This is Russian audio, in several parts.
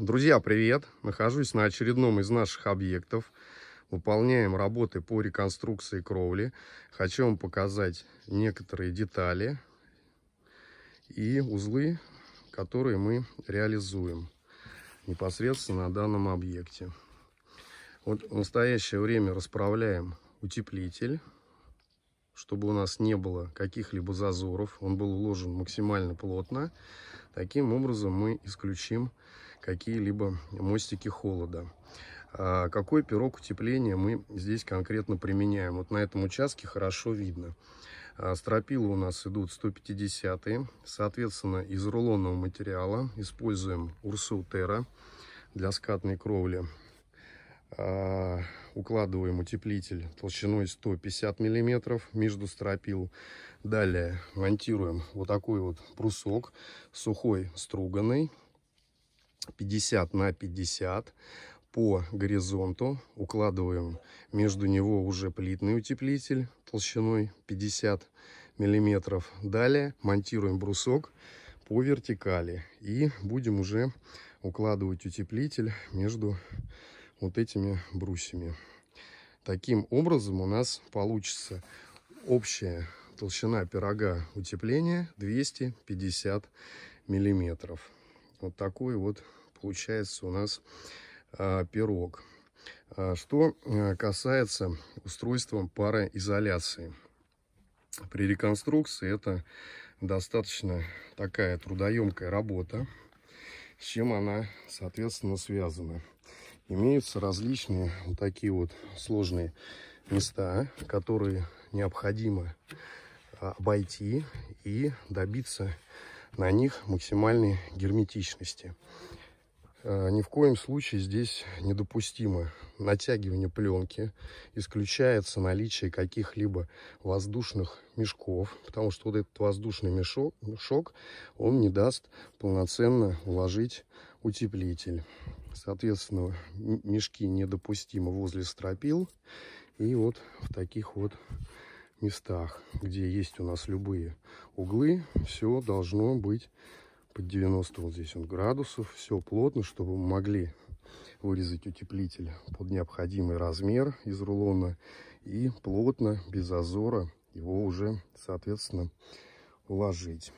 Друзья, привет! Нахожусь на очередном из наших объектов. Выполняем работы по реконструкции кровли. Хочу вам показать некоторые детали и узлы, которые мы реализуем непосредственно на данном объекте. Вот в настоящее время расправляем утеплитель, чтобы у нас не было каких-либо зазоров. Он был уложен максимально плотно. Таким образом мы исключим какие-либо мостики холода. А какой пирог утепления мы здесь конкретно применяем? Вот на этом участке хорошо видно. А, Стропилы у нас идут 150 -е. Соответственно, из рулонного материала используем Урсу Терра для скатной кровли. Э, укладываем утеплитель толщиной 150 миллиметров между стропил далее монтируем вот такой вот брусок сухой струганный 50 на 50 по горизонту укладываем между него уже плитный утеплитель толщиной 50 миллиметров далее монтируем брусок по вертикали и будем уже укладывать утеплитель между вот этими брусьями. Таким образом у нас получится общая толщина пирога утепления 250 миллиметров. Вот такой вот получается у нас а, пирог. А, что э, касается устройства пароизоляции. При реконструкции это достаточно такая трудоемкая работа, с чем она, соответственно, связана имеются различные вот такие вот сложные места, которые необходимо а, обойти и добиться на них максимальной герметичности. А, ни в коем случае здесь недопустимо натягивание пленки, исключается наличие каких-либо воздушных мешков, потому что вот этот воздушный мешок, мешок он не даст полноценно вложить утеплитель. Соответственно, мешки недопустимо возле стропил. И вот в таких вот местах, где есть у нас любые углы, все должно быть под 90 вот здесь он градусов, все плотно, чтобы мы могли вырезать утеплитель под необходимый размер из рулона и плотно, без озора его уже, соответственно, уложить.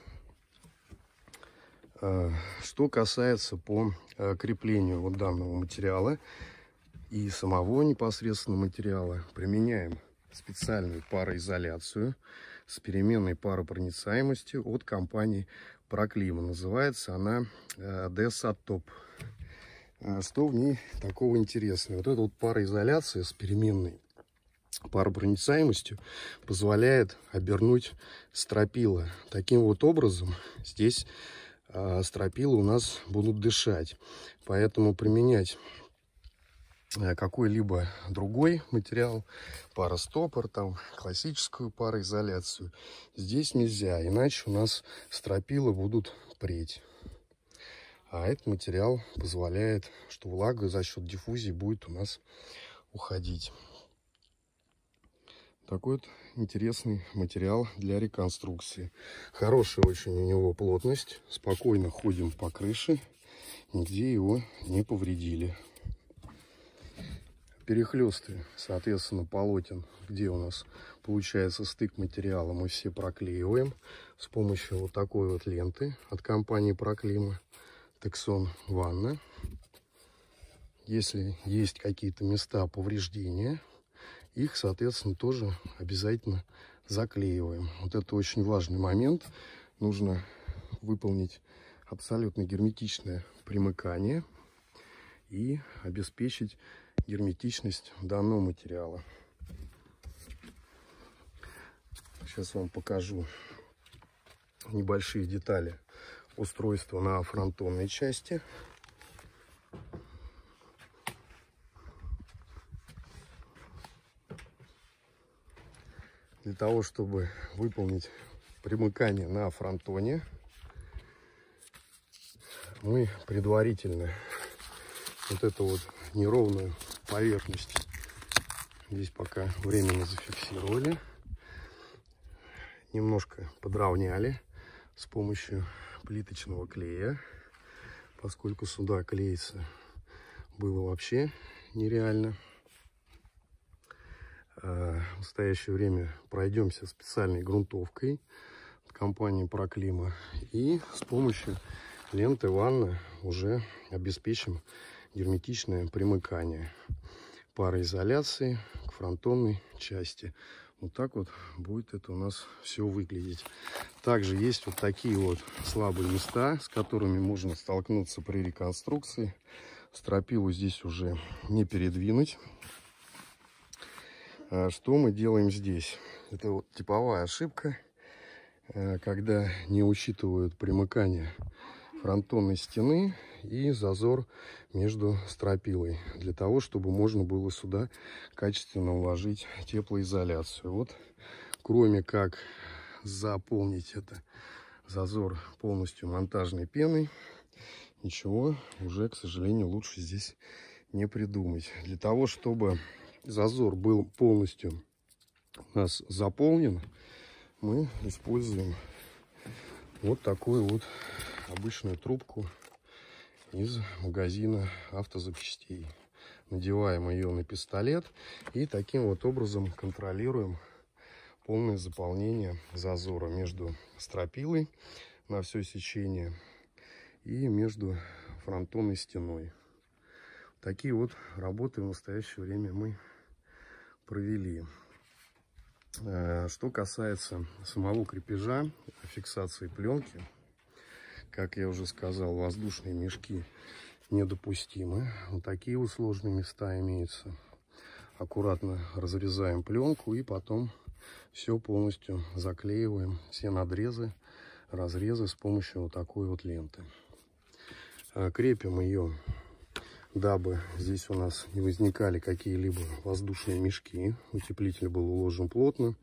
Э, что касается по э, креплению вот данного материала и самого непосредственно материала, применяем специальную пароизоляцию с переменной паропроницаемостью от компании Проклима. Называется она э, Desatop. Что в ней такого интересного? Вот эта вот пароизоляция с переменной паропроницаемостью позволяет обернуть стропила. Таким вот образом здесь а стропилы у нас будут дышать. Поэтому применять э, какой-либо другой материал, паростопор, там, классическую пароизоляцию, здесь нельзя, иначе у нас стропила будут преть. А этот материал позволяет, что влага за счет диффузии будет у нас уходить. Такой вот интересный материал для реконструкции. Хорошая очень у него плотность. Спокойно ходим по крыше. Нигде его не повредили. Перехлесты, соответственно, полотен, где у нас получается стык материала, мы все проклеиваем с помощью вот такой вот ленты от компании Проклима Тексон Ванна. Если есть какие-то места повреждения, их, соответственно, тоже обязательно заклеиваем. Вот это очень важный момент. Нужно выполнить абсолютно герметичное примыкание и обеспечить герметичность данного материала. Сейчас вам покажу небольшие детали устройства на фронтонной части. того, чтобы выполнить примыкание на фронтоне, мы предварительно вот эту вот неровную поверхность здесь пока временно зафиксировали. Немножко подровняли с помощью плиточного клея, поскольку сюда клеиться было вообще нереально. Э, в настоящее время пройдемся специальной грунтовкой от компании Проклима. И с помощью ленты ванны уже обеспечим герметичное примыкание пароизоляции к фронтонной части. Вот так вот будет это у нас все выглядеть. Также есть вот такие вот слабые места, с которыми можно столкнуться при реконструкции. Стропилу здесь уже не передвинуть. А что мы делаем здесь? Это вот типовая ошибка, э, когда не учитывают примыкание фронтонной стены и зазор между стропилой, для того, чтобы можно было сюда качественно уложить теплоизоляцию. Вот, кроме как заполнить это зазор полностью монтажной пеной, ничего уже, к сожалению, лучше здесь не придумать. Для того, чтобы зазор был полностью у нас заполнен, мы используем вот такую вот обычную трубку из магазина автозапчастей. Надеваем ее на пистолет и таким вот образом контролируем полное заполнение зазора между стропилой на все сечение и между фронтонной стеной. Такие вот работы в настоящее время мы провели. Э, что касается самого крепежа, фиксации пленки, как я уже сказал, воздушные мешки недопустимы. Вот такие вот сложные места имеются. Аккуратно разрезаем пленку и потом все полностью заклеиваем, все надрезы, разрезы с помощью вот такой вот ленты. Э, крепим ее дабы здесь у нас не возникали какие-либо воздушные мешки. Утеплитель был уложен плотно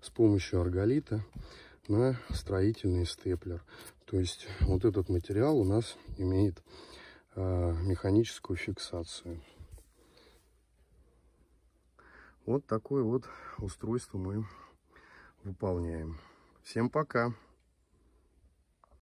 с помощью арголита на строительный степлер. То есть вот этот материал у нас имеет э, механическую фиксацию. Вот такое вот устройство мы выполняем. Всем пока!